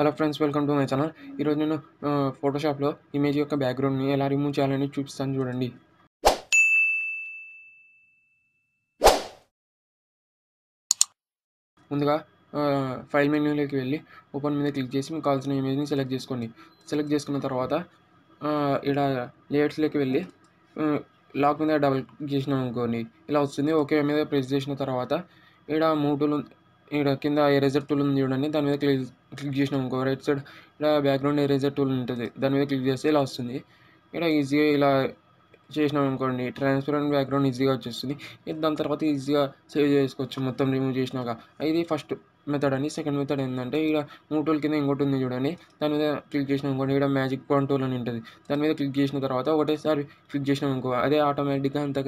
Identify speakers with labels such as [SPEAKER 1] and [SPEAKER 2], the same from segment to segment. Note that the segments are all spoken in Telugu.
[SPEAKER 1] hello friends welcome to my channel ఈరోజు నేను ఫోటోషాప్లో ఇమేజ్ యొక్క బ్యాక్గ్రౌండ్ని ఎలా రిమూవ్ చేయాలని చూపిస్తాను చూడండి ముందుగా ఫైల్ మెన్యూలోకి వెళ్ళి ఓపెన్ మీద క్లిక్ చేసి మీకు కావాల్సిన ఇమేజ్ని సెలెక్ట్ చేసుకోండి సెలెక్ట్ చేసుకున్న తర్వాత ఇక్కడ లేయర్స్లోకి వెళ్ళి లాక్ మీద డబుల్ చేసినాం అనుకోండి ఇలా వస్తుంది ఓకే మీద ప్రెస్ చేసిన తర్వాత ఇక్కడ మూడు ఇక్కడ కింద ఎరేజర్ టూల్ ఉంది చూడండి దాని మీద క్లిక్ క్లిక్ చేసినాం ఇంకో రైట్ సైడ్ ఇక్కడ బ్యాక్గ్రౌండ్ ఎరేజర్ టూల్ ఉంటుంది దాని మీద క్లిక్ చేస్తే ఇలా వస్తుంది ఇక్కడ ఈజీగా ఇలా చేసినాం అనుకోండి ట్రాన్స్పరెంట్ బ్యాక్గ్రౌండ్ ఈజీగా వచ్చేస్తుంది దాని తర్వాత ఈజీగా సేవ్ చేసుకోవచ్చు మొత్తం రిమూవ్ చేసినాక ఇది ఫస్ట్ మెథడ్ అని సెకండ్ మెథడ్ ఏంటంటే ఇక్కడ మూడు కింద ఇంకోటి ఉంది చూడండి దాని మీద క్లిక్ చేసినాం అనుకోండి ఇక్కడ మ్యాజిక్ పాయింట్ టూల్ అని ఉంటుంది దాని మీద క్లిక్ చేసిన తర్వాత ఒకటేసారి క్లిక్ చేసినాం అనుకో అదే ఆటోమేటిక్గా అంత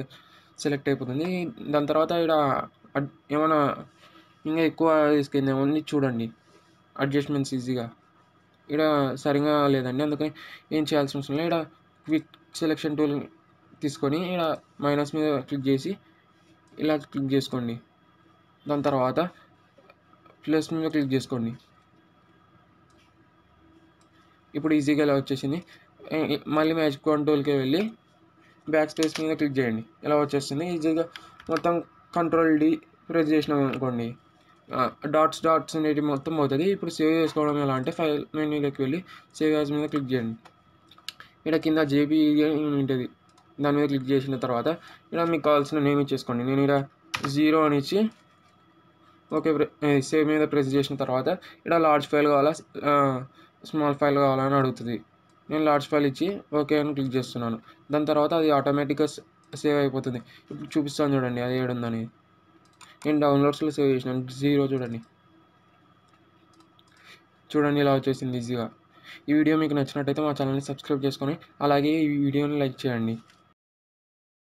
[SPEAKER 1] సెలెక్ట్ అయిపోతుంది దాని తర్వాత ఇక్కడ ఏమైనా ఇంకా ఎక్కువ తీసుకుందేమో అని చూడండి అడ్జస్ట్మెంట్స్ ఈజీగా ఇక్కడ సరిగా లేదండి అందుకని ఏం చేయాల్సిన అవసరం లేదు ఇక్కడ క్విక్ సెలెక్షన్ టూల్ తీసుకొని ఇక్కడ మైనస్ మీద క్లిక్ చేసి ఇలా క్లిక్ చేసుకోండి దాని తర్వాత ప్లస్ మీద క్లిక్ చేసుకోండి ఇప్పుడు ఈజీగా ఇలా వచ్చేసింది మళ్ళీ మ్యాజిక్ కంట్రోల్కి వెళ్ళి బ్యాక్ స్పేస్ మీద క్లిక్ చేయండి ఇలా వచ్చేస్తుంది ఈజీగా మొత్తం కంట్రోల్ డి ప్రెస్ చేసినాం అనుకోండి డాట్స్ డాట్స్ అనేటివి మొత్తం అవుతుంది ఇప్పుడు సేవ్ చేసుకోవడం ఎలా అంటే ఫైల్ మెనూలోకి వెళ్ళి సేవ్ యాజ్ మీద క్లిక్ చేయండి ఇక్కడ కింద జేబీ e ఉంటుంది దాని మీద క్లిక్ చేసిన తర్వాత ఇక్కడ మీకు కావాల్సిన నేమ్ ఇచ్చేసుకోండి నేను ఇక్కడ జీరో అని ఇచ్చి ఓకే సేవ్ మీద ప్రెస్ చేసిన తర్వాత ఇక్కడ లార్జ్ ఫైల్ కావాలా స్మాల్ ఫైల్ కావాలా అని అడుగుతుంది నేను లార్జ్ ఫైల్ ఇచ్చి ఓకే అని క్లిక్ చేస్తున్నాను దాని తర్వాత అది ఆటోమేటిక్గా సేవ్ అయిపోతుంది ఇప్పుడు చూపిస్తాను చూడండి అది ఏడుందని నేను డౌన్లోడ్స్లో సేవ్ చేసిన జీరో చూడండి చూడండి ఇలా వచ్చేసింది ఈజీగా ఈ వీడియో మీకు నచ్చినట్టయితే మా ఛానల్ని సబ్స్క్రైబ్ చేసుకొని అలాగే ఈ వీడియోని లైక్ చేయండి